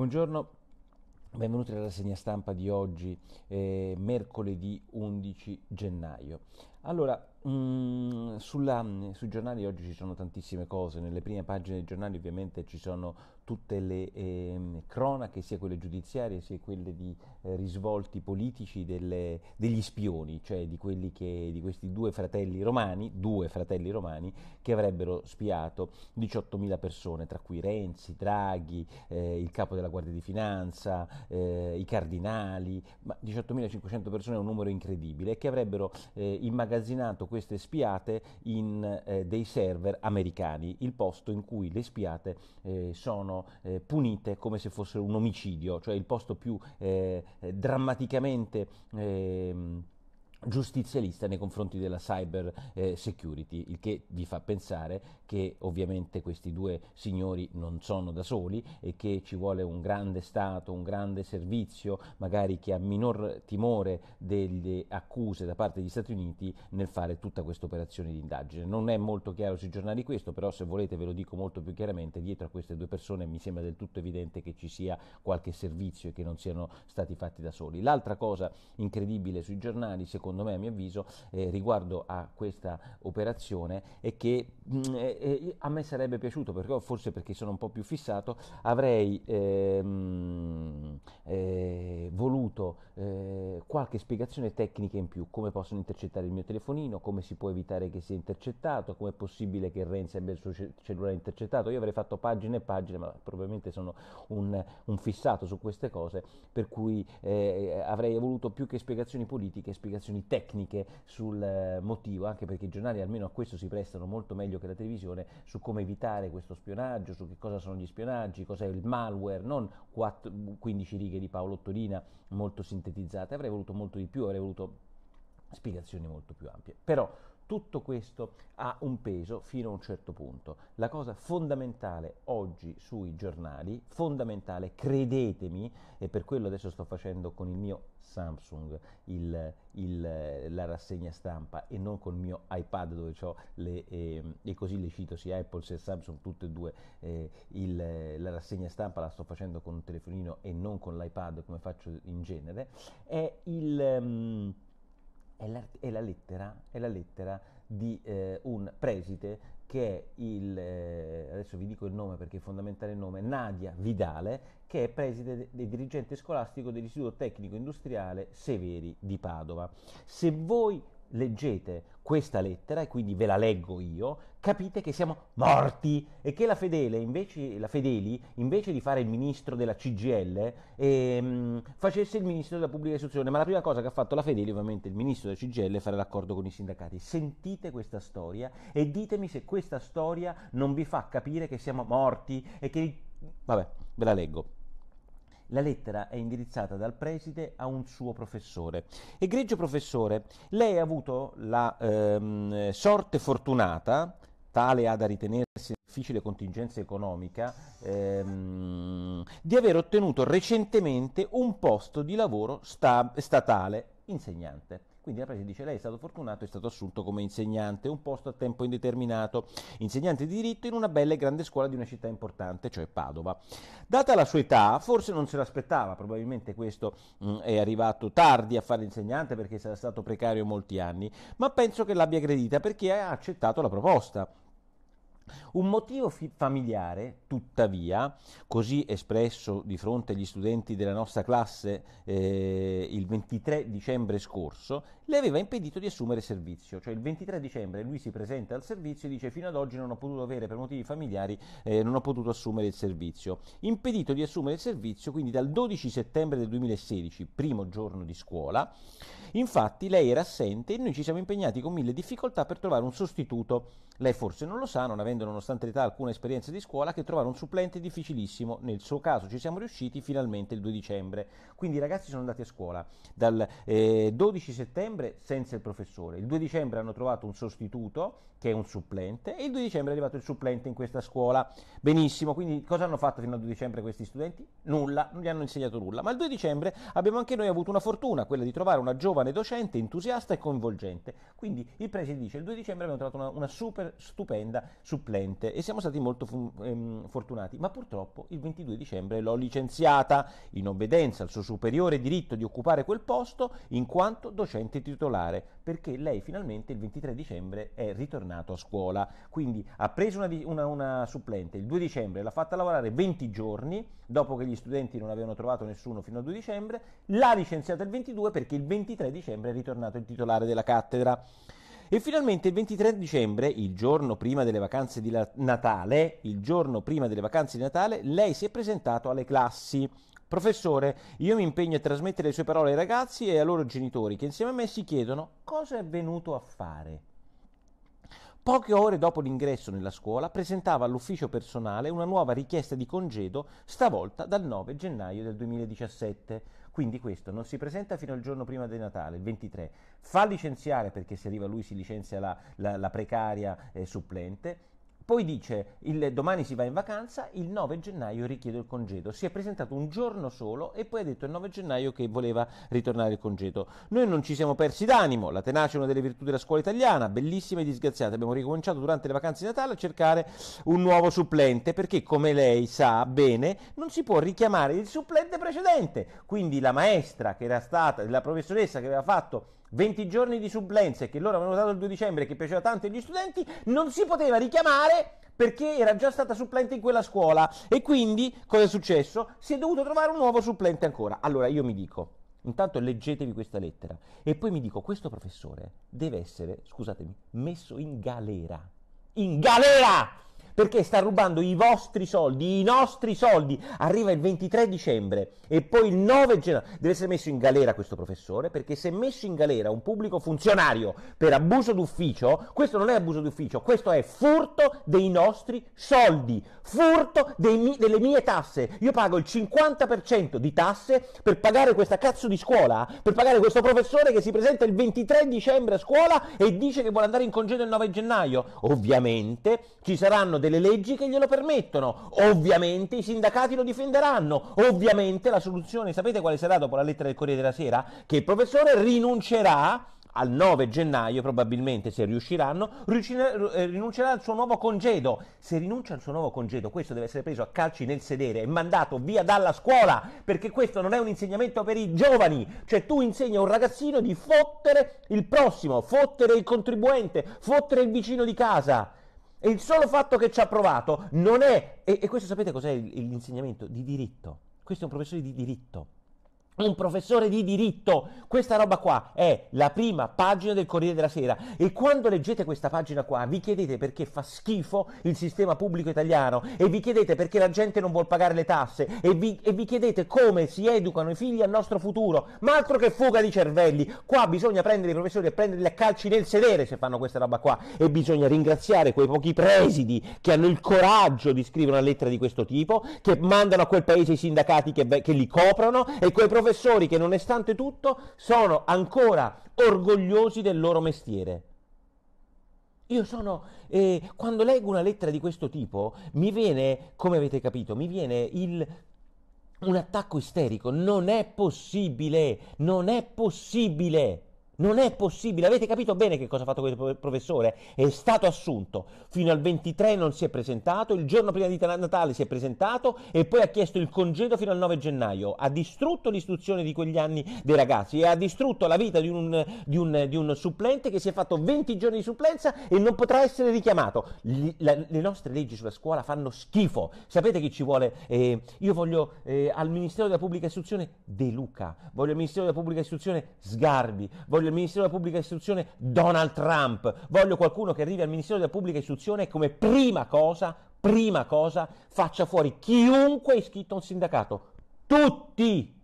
Buongiorno, benvenuti alla rassegna stampa di oggi, eh, mercoledì 11 gennaio. Allora, mh, mm, sulla, mm, sui giornali oggi ci sono tantissime cose, nelle prime pagine dei giornali ovviamente ci sono tutte le eh, cronache, sia quelle giudiziarie sia quelle di eh, risvolti politici delle, degli spioni, cioè di, che, di, questi due fratelli romani, due fratelli romani che avrebbero spiato 18.000 persone, tra cui Renzi, Draghi, eh, il capo della Guardia di Finanza, eh, i cardinali, ma 18.500 persone è un numero incredibile, che avrebbero eh, immaginato immagazzinato queste spiate in eh, dei server americani, il posto in cui le spiate eh, sono eh, punite come se fossero un omicidio, cioè il posto più eh, eh, drammaticamente ehm, giustizialista nei confronti della cyber eh, security, il che vi fa pensare che ovviamente questi due signori non sono da soli e che ci vuole un grande Stato, un grande servizio, magari che ha minor timore delle accuse da parte degli Stati Uniti nel fare tutta questa operazione di indagine. Non è molto chiaro sui giornali questo, però se volete ve lo dico molto più chiaramente, dietro a queste due persone mi sembra del tutto evidente che ci sia qualche servizio e che non siano stati fatti da soli. L'altra cosa incredibile sui giornali, secondo me a mio avviso, eh, riguardo a questa operazione è che mh, mm, eh, e a me sarebbe piaciuto, perché, oh, forse perché sono un po' più fissato, avrei ehm, eh, voluto eh, qualche spiegazione tecnica in più, come possono intercettare il mio telefonino, come si può evitare che sia intercettato, come è possibile che Renzi abbia il suo cellulare intercettato. Io avrei fatto pagine e pagine, ma probabilmente sono un, un fissato su queste cose, per cui eh, avrei voluto più che spiegazioni politiche, spiegazioni tecniche sul eh, motivo, anche perché i giornali almeno a questo si prestano molto meglio che la televisione informazione su come evitare questo spionaggio, su che cosa sono gli spionaggi, cos'è il malware, non 4, 15 righe di Paolo Torina molto sintetizzate, avrei voluto molto di più, avrei voluto spiegazioni molto più ampie. Però tutto questo ha un peso fino a un certo punto. La cosa fondamentale oggi sui giornali, fondamentale, credetemi, e per quello adesso sto facendo con il mio Samsung il, il, la rassegna stampa e non col mio iPad dove ho le, eh, e così le cito sia Apple sia Samsung tutte e due, eh, il, la rassegna stampa la sto facendo con un telefonino e non con l'iPad come faccio in genere, è il... Um, è la, è la, lettera, è la lettera, di eh, un preside che è il, eh, adesso vi dico il nome perché è fondamentale il nome, Nadia Vidale, che è preside e dirigente scolastico dell'Istituto Tecnico Industriale Severi di Padova. Se voi leggete questa lettera, e quindi ve la leggo io, capite che siamo morti e che la Fedele, invece, la Fedeli, invece di fare il ministro della CGL, ehm, facesse il ministro della pubblica istruzione. Ma la prima cosa che ha fatto la Fedeli, ovviamente, il ministro della CGL, è fare l'accordo con i sindacati. Sentite questa storia e ditemi se questa storia non vi fa capire che siamo morti e che... Vabbè, ve la leggo. La lettera è indirizzata dal preside a un suo professore. Egregio professore, lei ha avuto la ehm, sorte fortunata, tale ha da ritenersi difficile contingenza economica, ehm, di aver ottenuto recentemente un posto di lavoro sta- statale insegnante. Quindi la presa dice lei è stato fortunato, è stato assunto come insegnante, un posto a tempo indeterminato, insegnante di diritto in una bella e grande scuola di una città importante, cioè Padova. Data la sua età, forse non se l'aspettava, probabilmente questo mh, mm, è arrivato tardi a fare insegnante perché sarà stato precario molti anni, ma penso che l'abbia aggredita perché ha accettato la proposta. Un motivo fi- familiare, tuttavia, così espresso di fronte agli studenti della nostra classe eh, il 23 dicembre scorso, le aveva impedito di assumere servizio. Cioè il 23 dicembre lui si presenta al servizio e dice fino ad oggi non ho potuto avere per motivi familiari, eh, non ho potuto assumere il servizio. Impedito di assumere il servizio, quindi dal 12 settembre del 2016, primo giorno di scuola, infatti lei era assente e noi ci siamo impegnati con mille difficoltà per trovare un sostituto. Lei forse non lo sa, non avendo avendo nonostante l'età alcuna esperienza di scuola, che trovare un supplente è difficilissimo. Nel suo caso ci siamo riusciti finalmente il 2 dicembre. Quindi i ragazzi sono andati a scuola dal eh, 12 settembre senza il professore. Il 2 dicembre hanno trovato un sostituto che è un supplente e il 2 dicembre è arrivato il supplente in questa scuola. Benissimo, quindi cosa hanno fatto fino al 2 dicembre questi studenti? Nulla, non gli hanno insegnato nulla. Ma il 2 dicembre abbiamo anche noi avuto una fortuna, quella di trovare una giovane docente entusiasta e coinvolgente. Quindi il preside dice il 2 dicembre abbiamo trovato una, una super stupenda, super supplente e siamo stati molto fu- ehm, fortunati, ma purtroppo il 22 dicembre l'ho licenziata in obbedienza al suo superiore diritto di occupare quel posto in quanto docente titolare, perché lei finalmente il 23 dicembre è ritornato a scuola, quindi ha preso una, una, una supplente il 2 dicembre, l'ha fatta lavorare 20 giorni, dopo che gli studenti non avevano trovato nessuno fino al 2 dicembre, l'ha licenziata il 22 perché il 23 dicembre è ritornato il titolare della cattedra. E finalmente il 23 dicembre, il giorno prima delle vacanze di Natale, il giorno prima delle vacanze di Natale, lei si è presentato alle classi. Professore, io mi impegno a trasmettere le sue parole ai ragazzi e ai loro genitori che insieme a me si chiedono cosa è venuto a fare. Poche ore dopo l'ingresso nella scuola presentava all'ufficio personale una nuova richiesta di congedo, stavolta dal 9 gennaio del 2017. Quindi questo non si presenta fino al giorno prima di Natale, il 23, fa licenziare perché se arriva lui si licenzia la, la, la precaria eh, supplente, poi dice, il, domani si va in vacanza, il 9 gennaio richiede il congedo. Si è presentato un giorno solo e poi ha detto il 9 gennaio che voleva ritornare il congedo. Noi non ci siamo persi d'animo, la tenacia è una delle virtù della scuola italiana, bellissima e disgraziata. Abbiamo ricominciato durante le vacanze di Natale a cercare un nuovo supplente, perché come lei sa bene, non si può richiamare il supplente precedente. Quindi la maestra che era stata, la professoressa che aveva fatto 20 giorni di supplenze che loro avevano dato il 2 dicembre e che piaceva tanto agli studenti, non si poteva richiamare perché era già stata supplente in quella scuola e quindi cosa è successo? Si è dovuto trovare un nuovo supplente ancora. Allora io mi dico, intanto leggetevi questa lettera e poi mi dico, questo professore deve essere, scusatemi, messo in galera. In galera! perché sta rubando i vostri soldi, i nostri soldi. Arriva il 23 dicembre e poi il 9 gennaio. Deve essere messo in galera questo professore perché se è messo in galera un pubblico funzionario per abuso d'ufficio, questo non è abuso d'ufficio, questo è furto dei nostri soldi, furto mi- delle mie tasse. Io pago il 50% di tasse per pagare questa cazzo di scuola, per pagare questo professore che si presenta il 23 dicembre a scuola e dice che vuole andare in congedo il 9 gennaio. Ovviamente ci saranno delle delle leggi che glielo permettono. Ovviamente i sindacati lo difenderanno. Ovviamente la soluzione, sapete quale sarà dopo la lettera del Corriere della Sera? Che il professore rinuncerà al 9 gennaio, probabilmente se riusciranno, eh, rinuncerà al suo nuovo congedo. Se rinuncia al suo nuovo congedo, questo deve essere preso a calci nel sedere e mandato via dalla scuola, perché questo non è un insegnamento per i giovani. Cioè tu insegni a un ragazzino di fottere il prossimo, fottere il contribuente, fottere il vicino di casa. E il solo fatto che ci ha provato non è... E, e questo sapete cos'è l'insegnamento? Di diritto. Questo è un professore di diritto un professore di diritto. Questa roba qua è la prima pagina del Corriere della Sera e quando leggete questa pagina qua vi chiedete perché fa schifo il sistema pubblico italiano e vi chiedete perché la gente non vuole pagare le tasse e vi, e vi chiedete come si educano i figli al nostro futuro. Ma altro che fuga di cervelli, qua bisogna prendere i professori e prenderli a calci nel sedere se fanno questa roba qua e bisogna ringraziare quei pochi presidi che hanno il coraggio di scrivere una lettera di questo tipo, che mandano a quel paese i sindacati che, che li coprono e quei professori professori che nonostante tutto sono ancora orgogliosi del loro mestiere. Io sono, eh, quando leggo una lettera di questo tipo, mi viene, come avete capito, mi viene il, un attacco isterico. Non è possibile, non è possibile. Non è possibile, avete capito bene che cosa ha fatto questo professore? È stato assunto, fino al 23 non si è presentato, il giorno prima di Natale si è presentato e poi ha chiesto il congedo fino al 9 gennaio, ha distrutto l'istruzione di quegli anni dei ragazzi e ha distrutto la vita di un, di un, di un supplente che si è fatto 20 giorni di supplenza e non potrà essere richiamato. L- la, le nostre leggi sulla scuola fanno schifo, sapete chi ci vuole? Eh, io voglio eh, al Ministero della Pubblica Istruzione De Luca, voglio al Ministero della Pubblica Istruzione Sgarbi, voglio del Ministero della Pubblica Istruzione Donald Trump, voglio qualcuno che arrivi al Ministero della Pubblica Istruzione e come prima cosa, prima cosa, faccia fuori chiunque è iscritto a un sindacato. Tutti!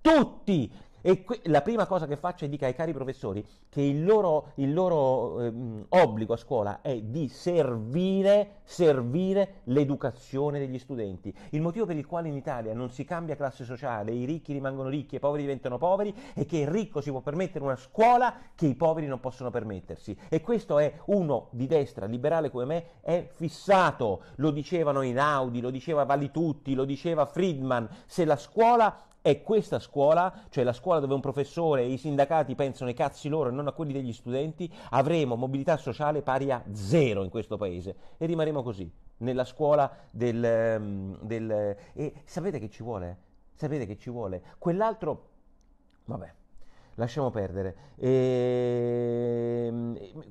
Tutti! E que- la prima cosa che faccio è dica ai cari professori che il loro, il loro ehm, obbligo a scuola è di servire, servire l'educazione degli studenti. Il motivo per il quale in Italia non si cambia classe sociale, i ricchi rimangono ricchi e i poveri diventano poveri, è che il ricco si può permettere una scuola che i poveri non possono permettersi. E questo è uno di destra, liberale come me, è fissato. Lo dicevano Inaudi, lo diceva Valitutti, lo diceva Friedman. Se la scuola è questa scuola, cioè la scuola dove un professore e i sindacati pensano ai cazzi loro e non a quelli degli studenti, avremo mobilità sociale pari a zero in questo paese e rimarremo così, nella scuola del... Ehm, del e sapete che ci vuole? Sapete che ci vuole? Quell'altro... Vabbè, lasciamo perdere. E... Ehm,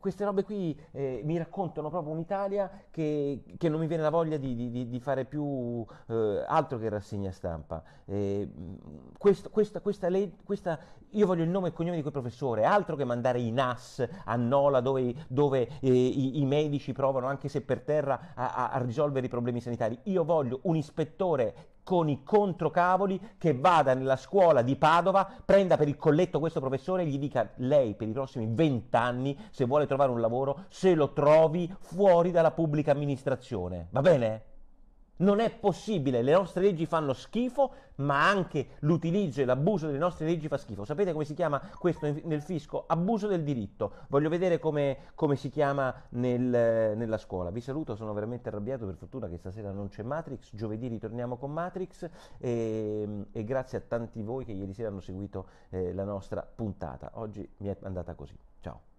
queste robe qui eh, mi raccontano proprio un'Italia che, che, non mi viene la voglia di, di, di fare più eh, altro che rassegna stampa. Eh, questa, questa, questa, lei, questa, io voglio il nome e il cognome di quel professore, altro che mandare i NAS a Nola dove, dove eh, i, i, medici provano anche se per terra a, a, a risolvere i problemi sanitari. Io voglio un ispettore con i controcavoli che vada nella scuola di Padova, prenda per il colletto questo professore e gli dica lei per i prossimi vent'anni se vuole trovare un lavoro se lo trovi fuori dalla pubblica amministrazione. Va bene? Non è possibile, le nostre leggi fanno schifo, ma anche l'utilizzo e l'abuso delle nostre leggi fa schifo. Sapete come si chiama questo nel fisco? Abuso del diritto. Voglio vedere come, come si chiama nel, nella scuola. Vi saluto, sono veramente arrabbiato, per fortuna che stasera non c'è Matrix, giovedì ritorniamo con Matrix e, ehm, e grazie a tanti voi che ieri sera hanno seguito eh, la nostra puntata. Oggi mi è andata così. Ciao.